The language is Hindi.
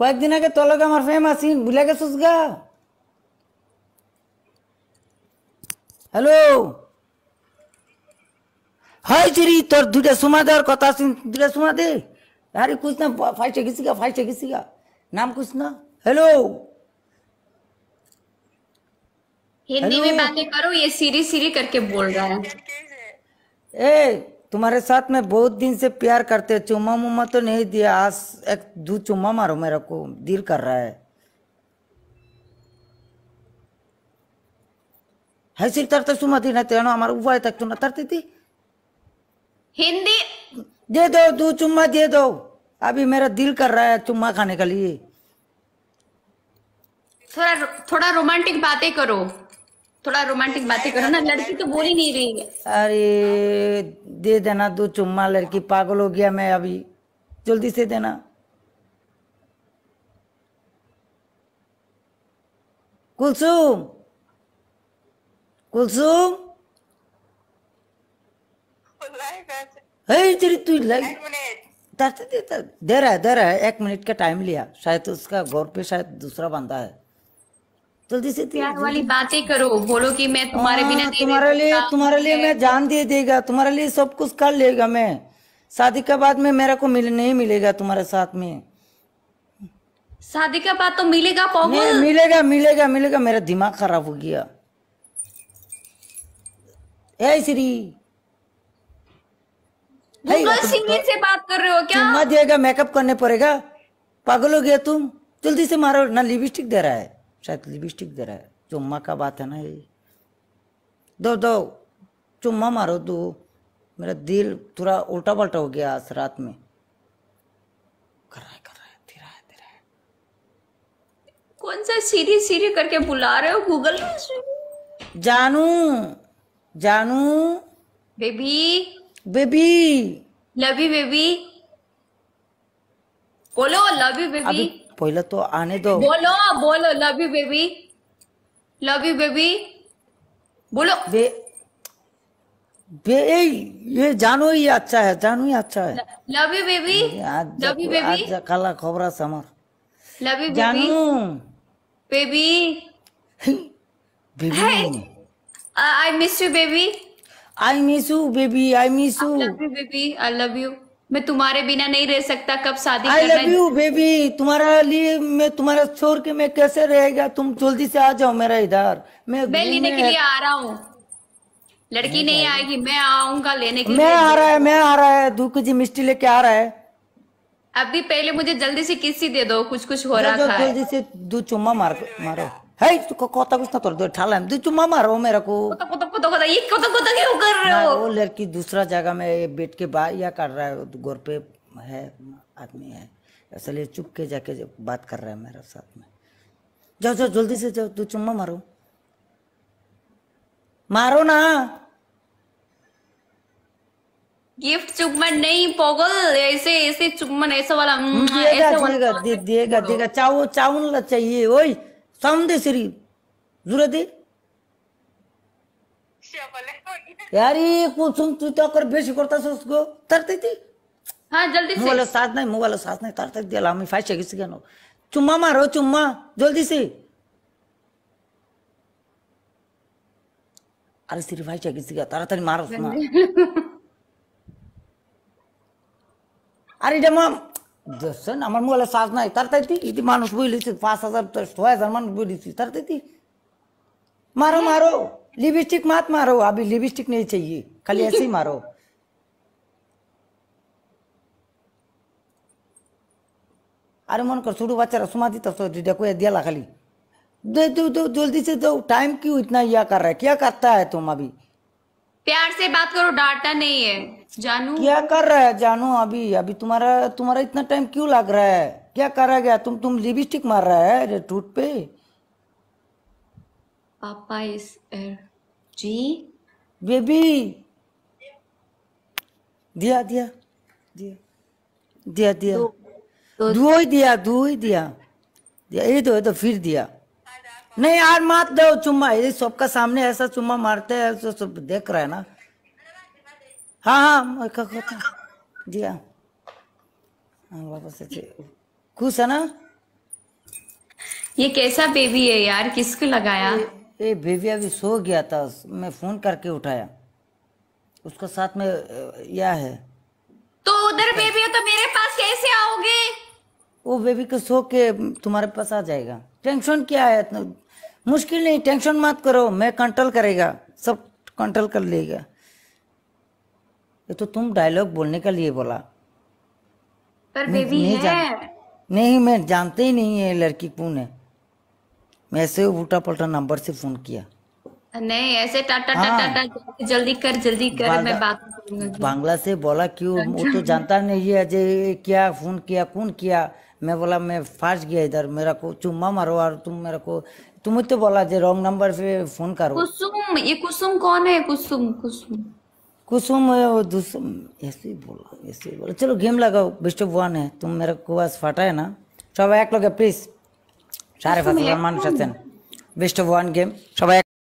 কয়েক দিন আগে তো লগ আমার ফেমা সিন বুইলা গেছিস গা হ্যালো হাই জলি তোর দুটো সোমাদার কথা সিন দুটো সোমা দে আর কিছু না ফায়চ গিসগা ফায়চ গিসগা নাম কিছু না হ্যালো হিন্দি মে باتیں করো ये सिरी सिरी करके बोल रहा है ए तुम्हारे साथ मैं बहुत दिन से प्यार करते चुम्मा मुम्मा तो नहीं दिया आज एक दो चुम्मा मारो मेरे को दिल कर रहा है हैसिल तरते सुमती ना तेनो हमारा उपाय तक चुना तरती थी हिंदी दे दो दो चुम्मा दे दो अभी मेरा दिल कर रहा है चुम्मा खाने के लिए थोड़ा थोड़ा रोमांटिक बातें करो थोड़ा रोमांटिक बातें करो ना लड़की तो बोल ही नहीं रही है अरे दे देना दो चुम्मा लड़की पागल हो गया मैं अभी जल्दी से देना कुलसुम कुलसुम तू दे रहा है दे रहा है एक मिनट का टाइम लिया शायद उसका गौर पे शायद दूसरा बंदा है जल्दी से प्यार वाली बातें करो बोलो कि मैं तुम्हारे आ, बिना हाँ, तुम्हारे लिए तुम्हारे लिए मैं जान दे देगा तुम्हारे लिए सब कुछ कर लेगा मैं शादी के बाद में मेरा को मिल नहीं मिलेगा तुम्हारे साथ में शादी के बाद तो मिलेगा पागल मिलेगा मिलेगा मिलेगा मेरा दिमाग खराब हो गया श्री सिंगिंग से बात कर रहे हो क्या मत जाएगा मेकअप करने पड़ेगा पागल हो गया तुम जल्दी से मारो ना लिपस्टिक दे रहा है शायद लिपस्टिक दे रहा है चुम्मा का बात है ना ये दो दो चुम्मा मारो दो मेरा दिल थोड़ा उल्टा पल्टा हो गया आज रात में कर रहा है कर रहा है दे रहा है दे रहा है कौन सा सीरी सीरी करके बुला रहे हो गूगल जानू जानू बेबी बेबी लवी बेबी बोलो लवी बेबी पहले तो आने दो बोलो बोलो love you baby love you baby बोलो बे बे ये जानो ही अच्छा है जानो ही अच्छा है love you baby love you baby आज काला खबरा समर love you baby baby baby I miss you baby I miss you baby I miss you love you baby I love you मैं तुम्हारे बिना नहीं रह सकता कब शादी आई लव यू बेबी तुम्हारा लिए मैं तुम्हारा छोड़ के मैं कैसे रहेगा तुम जल्दी से आ जाओ मेरा इधर मैं मैं लेने के लिए आ रहा हूँ लड़की नहीं आएगी मैं आऊंगा लेने के मैं लिए आ रहा है मैं आ रहा है दो के जी मिस्टी लेके आ रहा है अभी पहले मुझे जल्दी से किसी दे दो कुछ कुछ हो रहा था जल्दी से दो चुम्मा मारो है तो कोता कुछ ना कर दो ठाला तू तुम मामा रहो मेरा को कोता कोता कोता कोता ये कोता कोता क्यों कर रहे हो वो लड़की दूसरा जगह में बैठ के बात या कर रहा है घर पे है आदमी है इसलिए चुप के जाके बात कर रहा है मेरे साथ में जाओ जाओ जल्दी से जाओ तू चुम्मा मारो मारो ना गिफ्ट चुम्बन नहीं पोगल ऐसे ऐसे चुम्बन ऐसा वाला ऐसा वाला दिएगा दिएगा दिएगा चाव ना चाहिए ओई साउंड दे शरीफ जुरा दे यार ये कुसुम तू तो कर बेशी करता उसको तरते थी हाँ जल्दी से वाला साथ नहीं मुँह वाला साथ नहीं तरते दिया लामी फाइट किसी के नो चुम्मा मारो चुम्मा जल्दी से আরে সিরি ভাই চাকি সিগা তাড়াতাড়ি मारो আরে এটা মা দর্শন আমার মোবাইলে চার্জ নাই তার তাইতি ইতি মানুষ বইলিছি পাঁচ হাজার ছয় হাজার মানুষ বইলিছি তার তাইতি मारो मारो लिपस्टिक मत मारो अभी लिपस्टिक नहीं चाहिए खाली ऐसे ही मारो अरे मन कर छोटू बच्चा रसुमा दी तो डेको दिया ला खाली दे दो जल्दी से दो टाइम क्यों इतना यह कर रहा है क्या करता है तुम अभी प्यार से बात करो डांटा नहीं है जानू क्या कर रहा है जानू अभी अभी तुम्हारा तुम्हारा इतना टाइम क्यों लग रहा है क्या करा गया तुम तुम लिपस्टिक मार रहा है टूट पे पापा इज जी बेबी दिया दिया दिया दिया दिया दो ही दिया दो ही दिया दिया ये तो ये तो फिर दिया नहीं यार मत दो चुम्मा यदि सबका सामने ऐसा चुम्मा मारते हैं तो सब देख रहा है ना हाँ हाँ होता हाँ, वापस खुश है ना ये कैसा बेबी है यार किसको लगाया ये बेबी अभी सो गया था मैं फोन करके उठाया उसको साथ में यह है तो उधर बेबी हो तो मेरे पास कैसे आओगे वो बेबी को सो के तुम्हारे पास आ जाएगा टेंशन क्या है मुश्किल नहीं टेंशन मत करो मैं कंट्रोल करेगा सब कंट्रोल कर लेगा ये तो तुम डायलॉग बोलने के लिए बोला पर बेबी नहीं, है नहीं मैं जानते ही नहीं है लड़की कौन है मैं ऐसे उल्टा पलटा नंबर से फोन किया नहीं ऐसे टाटा हाँ, टाटा टा, जल्दी कर जल्दी कर मैं बात बांग्ला से बोला क्यों वो अच्छा। तो जानता नहीं है अजय क्या फोन किया कौन किया मैं बोला मैं फंस गया इधर मेरा को चुम्मा मारो और तुम मेरे को तुम तो बोला जे रॉन्ग नंबर पे फोन करो कुसुम ये कुसुम कौन है कुसुम कुसुम कुसुम दूसम ऐसे ही बोला ऐसे ही बोला चलो गेम लगाओ बेस्ट ऑफ वन है तुम मेरे को बस फटा है ना सब एक लोग प्लीज सारे फसल मान सत्यन बेस्ट ऑफ वन गेम सब